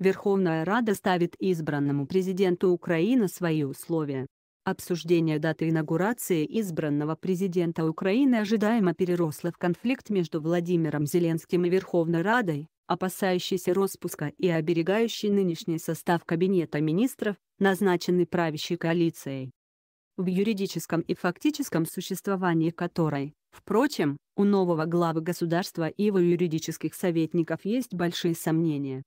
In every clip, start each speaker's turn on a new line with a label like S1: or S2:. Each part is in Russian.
S1: Верховная Рада ставит избранному президенту Украины свои условия. Обсуждение даты инаугурации избранного президента Украины ожидаемо переросло в конфликт между Владимиром Зеленским и Верховной Радой, опасающейся распуска и оберегающей нынешний состав Кабинета министров, назначенный правящей коалицией. В юридическом и фактическом существовании которой, впрочем, у нового главы государства и его юридических советников есть большие сомнения.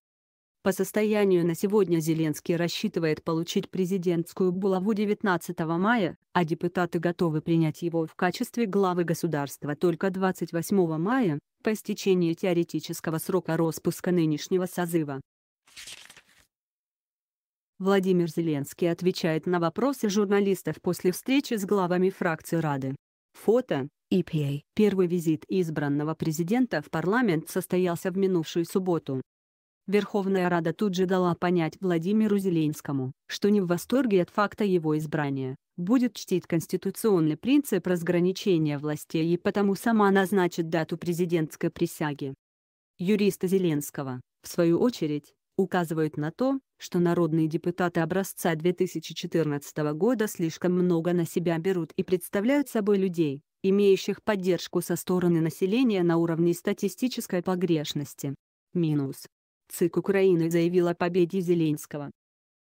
S1: По состоянию на сегодня Зеленский рассчитывает получить президентскую булаву 19 мая, а депутаты готовы принять его в качестве главы государства только 28 мая, по истечении теоретического срока распуска нынешнего созыва. Владимир Зеленский отвечает на вопросы журналистов после встречи с главами фракции Рады. Фото. EPA. Первый визит избранного президента в парламент состоялся в минувшую субботу. Верховная Рада тут же дала понять Владимиру Зеленскому, что не в восторге от факта его избрания, будет чтить конституционный принцип разграничения властей и потому сама назначит дату президентской присяги. Юристы Зеленского, в свою очередь, указывают на то, что народные депутаты образца 2014 года слишком много на себя берут и представляют собой людей, имеющих поддержку со стороны населения на уровне статистической погрешности. Минус. ЦИК Украины заявил о победе Зеленского.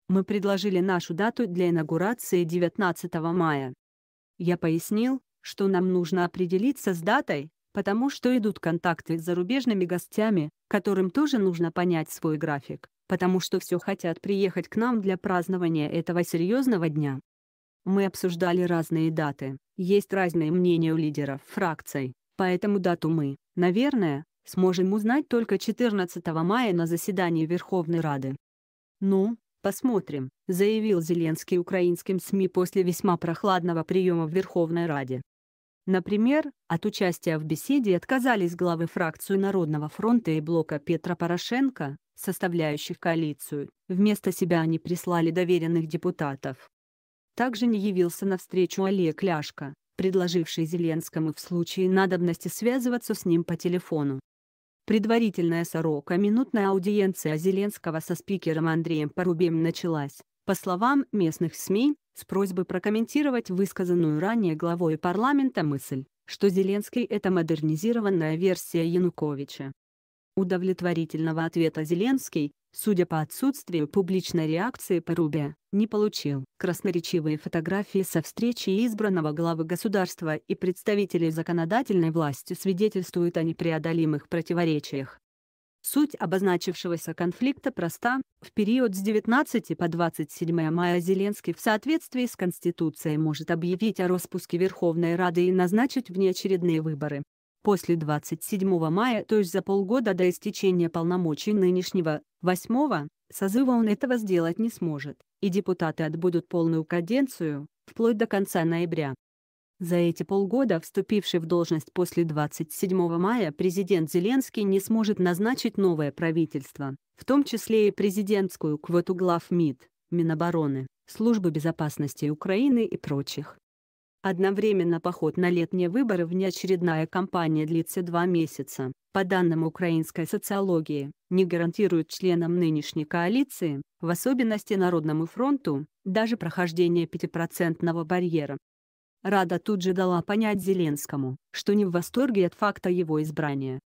S1: Мы предложили нашу дату для инаугурации 19 мая. Я пояснил, что нам нужно определиться с датой, потому что идут контакты с зарубежными гостями, которым тоже нужно понять свой график, потому что все хотят приехать к нам для празднования этого серьезного дня. Мы обсуждали разные даты, есть разные мнения у лидеров фракций, поэтому дату мы, наверное, сможем узнать только 14 мая на заседании Верховной Рады. «Ну, посмотрим», — заявил Зеленский украинским СМИ после весьма прохладного приема в Верховной Раде. Например, от участия в беседе отказались главы фракции Народного фронта и блока Петра Порошенко, составляющих коалицию, вместо себя они прислали доверенных депутатов. Также не явился навстречу Олег Ляшко, предложивший Зеленскому в случае надобности связываться с ним по телефону. Предварительная сорока-минутная аудиенция Зеленского со спикером Андреем Порубием началась, по словам местных СМИ, с просьбы прокомментировать высказанную ранее главой парламента мысль, что Зеленский – это модернизированная версия Януковича. Удовлетворительного ответа Зеленский, судя по отсутствию публичной реакции по Порубя, не получил. Красноречивые фотографии со встречи избранного главы государства и представителей законодательной власти свидетельствуют о непреодолимых противоречиях. Суть обозначившегося конфликта проста. В период с 19 по 27 мая Зеленский в соответствии с Конституцией может объявить о распуске Верховной Рады и назначить внеочередные выборы после 27 мая, то есть за полгода до истечения полномочий нынешнего, восьмого, созыва он этого сделать не сможет, и депутаты отбудут полную каденцию, вплоть до конца ноября. За эти полгода вступивший в должность после 27 мая президент Зеленский не сможет назначить новое правительство, в том числе и президентскую квоту глав МИД, Минобороны, Службы безопасности Украины и прочих. Одновременно поход на летние выборы внеочередная кампания длится два месяца. По данным украинской социологии, не гарантирует членам нынешней коалиции, в особенности Народному фронту, даже прохождение пятипроцентного барьера. Рада тут же дала понять Зеленскому, что не в восторге от факта его избрания.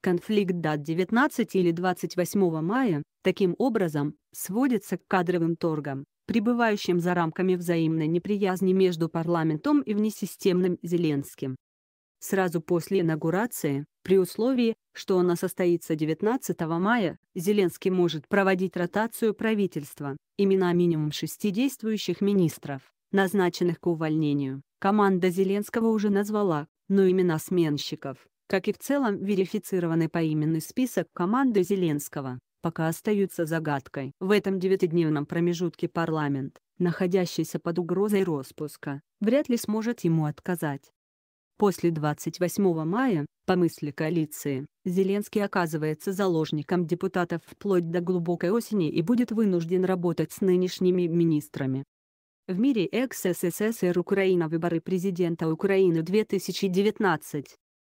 S1: Конфликт дат 19 или 28 мая, таким образом, сводится к кадровым торгам, пребывающим за рамками взаимной неприязни между парламентом и внесистемным Зеленским. Сразу после инаугурации, при условии, что она состоится 19 мая, Зеленский может проводить ротацию правительства, имена минимум шести действующих министров, назначенных к увольнению. Команда Зеленского уже назвала, но имена сменщиков, как и в целом верифицированный поименный список команды Зеленского, пока остаются загадкой. В этом девятидневном промежутке парламент, находящийся под угрозой распуска, вряд ли сможет ему отказать. После 28 мая, по мысли коалиции, Зеленский оказывается заложником депутатов вплоть до глубокой осени и будет вынужден работать с нынешними министрами. В мире экс-СССР Украина Выборы президента Украины 2019